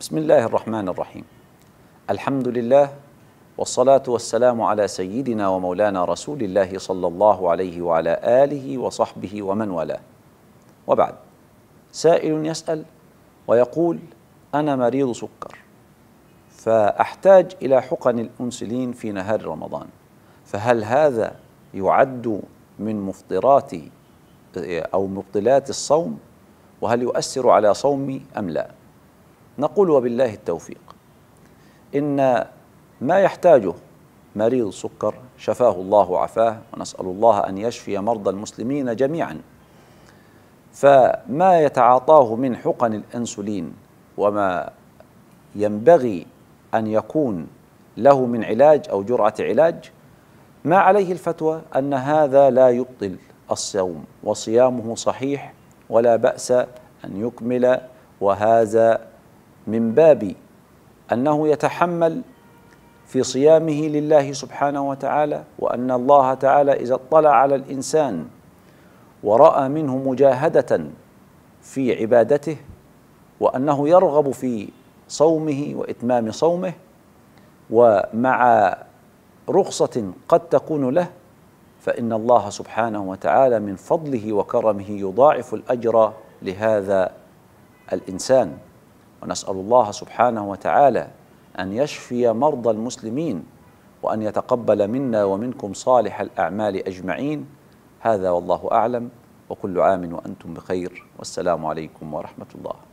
بسم الله الرحمن الرحيم الحمد لله والصلاة والسلام على سيدنا ومولانا رسول الله صلى الله عليه وعلى آله وصحبه ومن والاه وبعد سائل يسأل ويقول أنا مريض سكر فأحتاج إلى حقن الأنسلين في نهار رمضان فهل هذا يعد من مفطرات أو مبطلات الصوم وهل يؤثر على صومي أم لا؟ نقول وبالله التوفيق إن ما يحتاجه مريض سكر شفاه الله وعفاه ونسأل الله أن يشفي مرضى المسلمين جميعا فما يتعاطاه من حقن الأنسولين وما ينبغي أن يكون له من علاج أو جرعة علاج ما عليه الفتوى أن هذا لا يبطل الصوم وصيامه صحيح ولا بأس أن يكمل وهذا من باب انه يتحمل في صيامه لله سبحانه وتعالى وان الله تعالى اذا اطلع على الانسان وراى منه مجاهده في عبادته وانه يرغب في صومه واتمام صومه ومع رخصه قد تكون له فان الله سبحانه وتعالى من فضله وكرمه يضاعف الاجر لهذا الانسان ونسأل الله سبحانه وتعالى أن يشفي مرضى المسلمين وأن يتقبل منا ومنكم صالح الأعمال أجمعين هذا والله أعلم وكل عام وأنتم بخير والسلام عليكم ورحمة الله